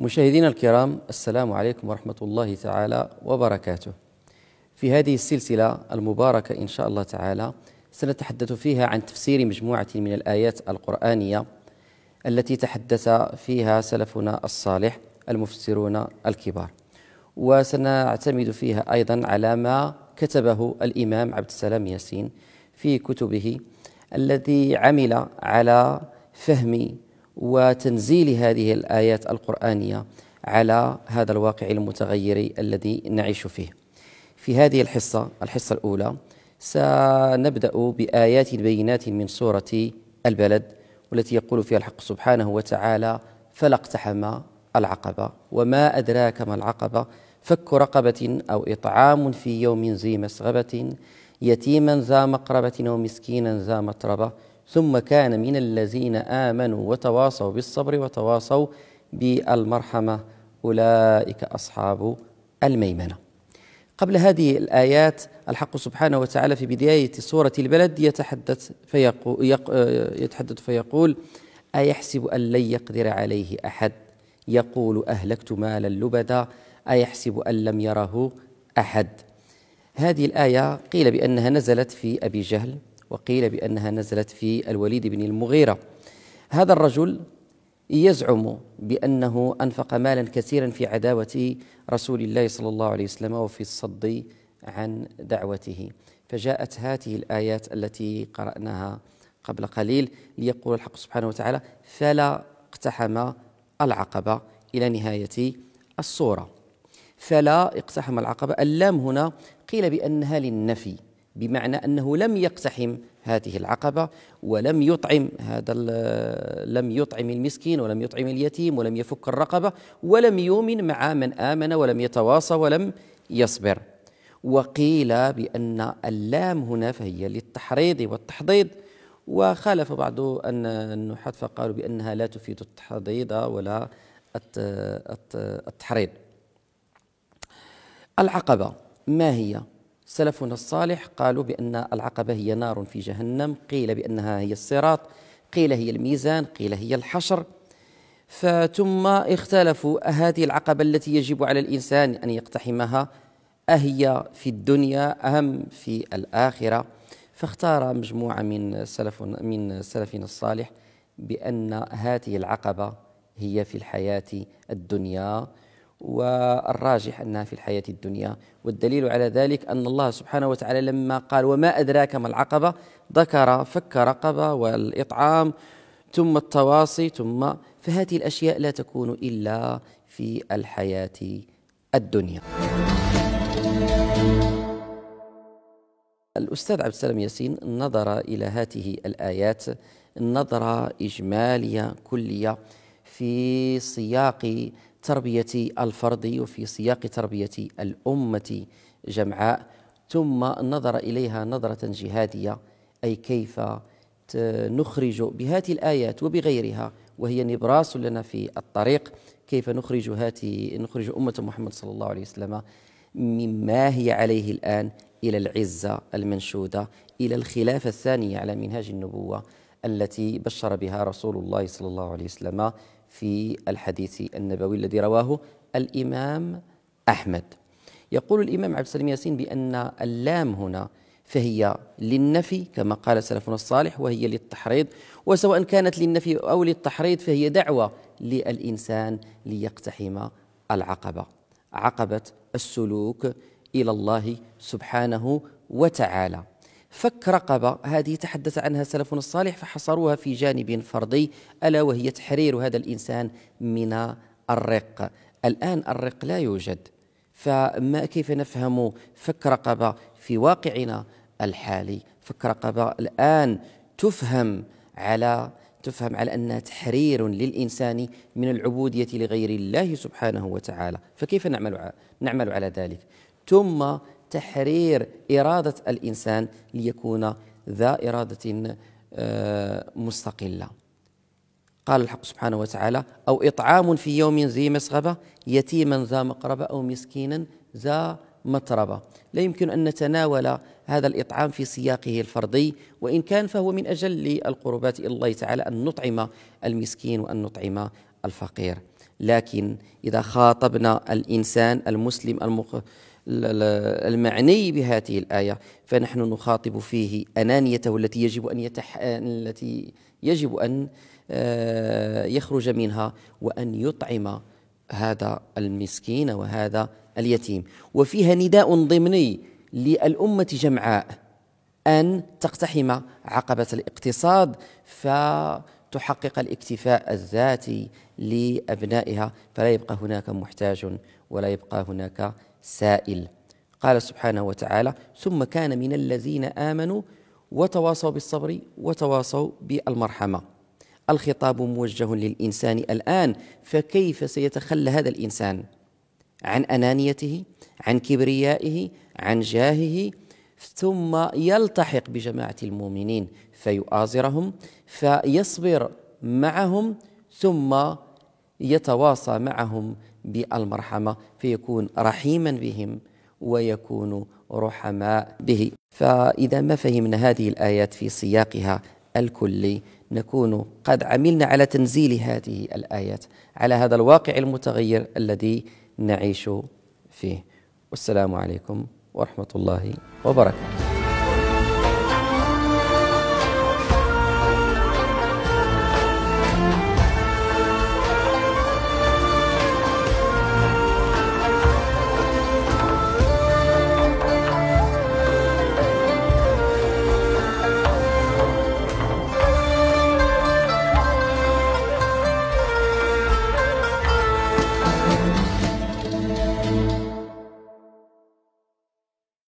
مشاهدينا الكرام السلام عليكم ورحمة الله تعالى وبركاته. في هذه السلسلة المباركة إن شاء الله تعالى سنتحدث فيها عن تفسير مجموعة من الآيات القرآنية التي تحدث فيها سلفنا الصالح المفسرون الكبار. وسنعتمد فيها أيضا على ما كتبه الإمام عبد السلام ياسين في كتبه الذي عمل على فهم وتنزيل هذه الايات القرانيه على هذا الواقع المتغير الذي نعيش فيه. في هذه الحصه الحصه الاولى سنبدا بايات بينات من سوره البلد والتي يقول فيها الحق سبحانه وتعالى فلا اقتحم العقبه وما ادراك ما العقبه فك رقبه او اطعام في يوم ذي مسغبه يتيما ذا مقربه او مسكينا ذا متربه ثم كان من الذين آمنوا وتواصوا بالصبر وتواصوا بالمرحمة أولئك أصحاب الميمنة قبل هذه الآيات الحق سبحانه وتعالى في بداية سورة البلد يتحدث فيقول, يتحدث فيقول أيحسب أن لن يقدر عليه أحد يقول أهلكت مالا لبدا أيحسب أن لم يره أحد هذه الآية قيل بأنها نزلت في أبي جهل وقيل بأنها نزلت في الوليد بن المغيرة هذا الرجل يزعم بأنه أنفق مالا كثيرا في عداوة رسول الله صلى الله عليه وسلم وفي الصد عن دعوته فجاءت هذه الآيات التي قرأناها قبل قليل ليقول الحق سبحانه وتعالى فلا اقتحم العقبة إلى نهاية الصورة فلا اقتحم العقبة اللام هنا قيل بأنها للنفي بمعنى أنه لم يقتحم هذه العقبة ولم يطعم هذا لم يطعم المسكين ولم يطعم اليتيم ولم يفك الرقبة ولم يؤمن مع من آمن ولم يتواصى ولم يصبر وقيل بأن اللام هنا فهي للتحريض والتحضيض وخالف بعض النحاة فقالوا بأنها لا تفيد التحضيض ولا التحريض العقبة ما هي؟ سلفنا الصالح قالوا بأن العقبة هي نار في جهنم قيل بأنها هي الصراط قيل هي الميزان قيل هي الحشر فثم اختلفوا أه هذه العقبة التي يجب على الإنسان أن يقتحمها أهي في الدنيا أم في الآخرة فاختار مجموعة من سلف من سلفنا الصالح بأن هذه العقبة هي في الحياة الدنيا والراجح أنها في الحياة الدنيا والدليل على ذلك أن الله سبحانه وتعالى لما قال وما أدراك ما العقبة ذكر فك رقبة والإطعام ثم التواصي ثم فهذه الأشياء لا تكون إلا في الحياة الدنيا الأستاذ عبد السلام ياسين نظر إلى هذه الآيات نظرة إجمالية كلية في سياق تربية الفرد وفي سياق تربية الأمة جمعاء ثم نظر إليها نظرة جهادية أي كيف نخرج بهذه الآيات وبغيرها وهي نبراس لنا في الطريق كيف نخرج هاتي نخرج أمة محمد صلى الله عليه وسلم مما هي عليه الآن إلى العزة المنشودة إلى الخلافة الثانية على منهاج النبوة التي بشر بها رسول الله صلى الله عليه وسلم في الحديث النبوي الذي رواه الإمام أحمد يقول الإمام عبد السلام ياسين بأن اللام هنا فهي للنفي كما قال سلفنا الصالح وهي للتحريض وسواء كانت للنفي أو للتحريض فهي دعوة للإنسان ليقتحم العقبة عقبة السلوك إلى الله سبحانه وتعالى فك رقبة هذه تحدث عنها سلفنا الصالح فحصروها في جانب فردي ألا وهي تحرير هذا الإنسان من الرق الآن الرق لا يوجد فما كيف نفهم فك رقبة في واقعنا الحالي فك رقبة الآن تفهم على تفهم على أنها تحرير للإنسان من العبودية لغير الله سبحانه وتعالى فكيف نعمل نعمل على ذلك ثم تحرير إرادة الإنسان ليكون ذا إرادة آه، مستقلة قال الحق سبحانه وتعالى أو إطعام في يوم ذي مسغبة يتيما ذا مقربة أو مسكينا ذا مطربة لا يمكن أن نتناول هذا الإطعام في سياقه الفردي وإن كان فهو من أجل القربات إلى الله تعالى أن نطعم المسكين وأن نطعم الفقير لكن إذا خاطبنا الإنسان المسلم المخ... المعني بهذه الآية فنحن نخاطب فيه أنانيته التي يجب أن يتح... التي يجب أن آه، يخرج منها وأن يطعم هذا المسكين وهذا اليتيم وفيها نداء ضمني للأمة جمعاء أن تقتحم عقبة الاقتصاد فتحقق الاكتفاء الذاتي لأبنائها فلا يبقى هناك محتاج ولا يبقى هناك سائل قال سبحانه وتعالى ثم كان من الذين امنوا وتواصوا بالصبر وتواصوا بالمرحمه الخطاب موجه للانسان الان فكيف سيتخلى هذا الانسان عن انانيته عن كبريائه عن جاهه ثم يلتحق بجماعه المؤمنين فيؤازرهم فيصبر معهم ثم يتواصى معهم بالمرحمة فيكون رحيما بهم ويكون رحماء به فإذا ما فهمنا هذه الآيات في سياقها الكلي نكون قد عملنا على تنزيل هذه الآيات على هذا الواقع المتغير الذي نعيش فيه والسلام عليكم ورحمة الله وبركاته